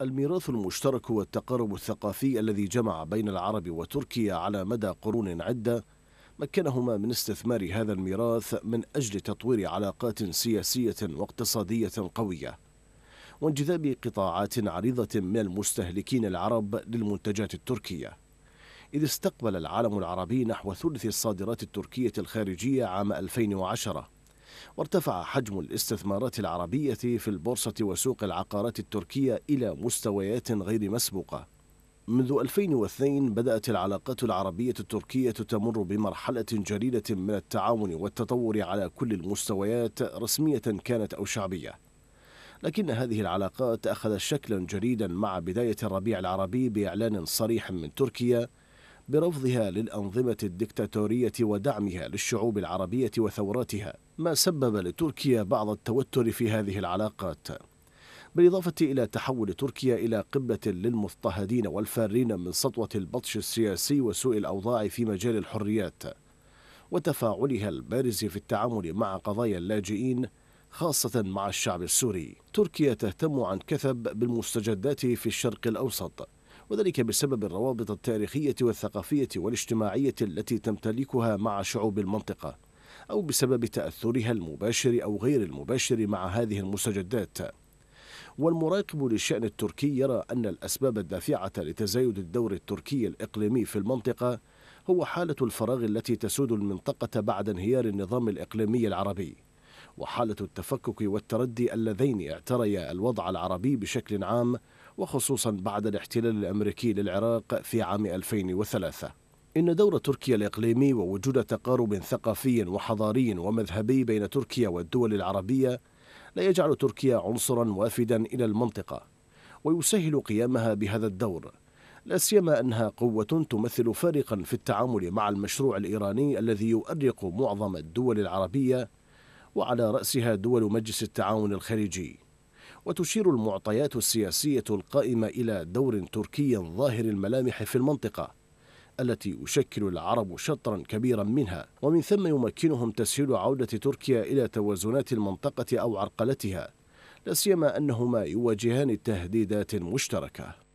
الميراث المشترك والتقارب الثقافي الذي جمع بين العرب وتركيا على مدى قرون عده مكنهما من استثمار هذا الميراث من اجل تطوير علاقات سياسيه واقتصاديه قويه وانجذاب قطاعات عريضه من المستهلكين العرب للمنتجات التركيه إذ استقبل العالم العربي نحو ثلث الصادرات التركية الخارجية عام 2010 وارتفع حجم الاستثمارات العربية في البورصة وسوق العقارات التركية إلى مستويات غير مسبوقة منذ 2002 بدأت العلاقات العربية التركية تمر بمرحلة جليلة من التعاون والتطور على كل المستويات رسمية كانت أو شعبية لكن هذه العلاقات أخذت شكلا جديدا مع بداية الربيع العربي بإعلان صريح من تركيا برفضها للأنظمة الدكتاتورية ودعمها للشعوب العربية وثوراتها ما سبب لتركيا بعض التوتر في هذه العلاقات بالإضافة إلى تحول تركيا إلى قبلة للمضطهدين والفارين من سطوة البطش السياسي وسوء الأوضاع في مجال الحريات وتفاعلها البارز في التعامل مع قضايا اللاجئين خاصة مع الشعب السوري تركيا تهتم عن كثب بالمستجدات في الشرق الأوسط وذلك بسبب الروابط التاريخية والثقافية والاجتماعية التي تمتلكها مع شعوب المنطقة أو بسبب تأثرها المباشر أو غير المباشر مع هذه المستجدات والمراقب للشأن التركي يرى أن الأسباب الدافعة لتزايد الدور التركي الإقليمي في المنطقة هو حالة الفراغ التي تسود المنطقة بعد انهيار النظام الإقليمي العربي وحالة التفكك والتردي اللذين اعتريا الوضع العربي بشكل عام وخصوصا بعد الاحتلال الأمريكي للعراق في عام 2003 إن دور تركيا الإقليمي ووجود تقارب ثقافي وحضاري ومذهبي بين تركيا والدول العربية لا يجعل تركيا عنصرا وافدا إلى المنطقة ويسهل قيامها بهذا الدور لا سيما أنها قوة تمثل فارقا في التعامل مع المشروع الإيراني الذي يؤرق معظم الدول العربية وعلى رأسها دول مجلس التعاون الخليجي وتشير المعطيات السياسية القائمة إلى دور تركي ظاهر الملامح في المنطقة التي يشكل العرب شطرا كبيرا منها ومن ثم يمكنهم تسهيل عودة تركيا إلى توازنات المنطقة أو عرقلتها لا سيما أنهما يواجهان تهديدات مشتركة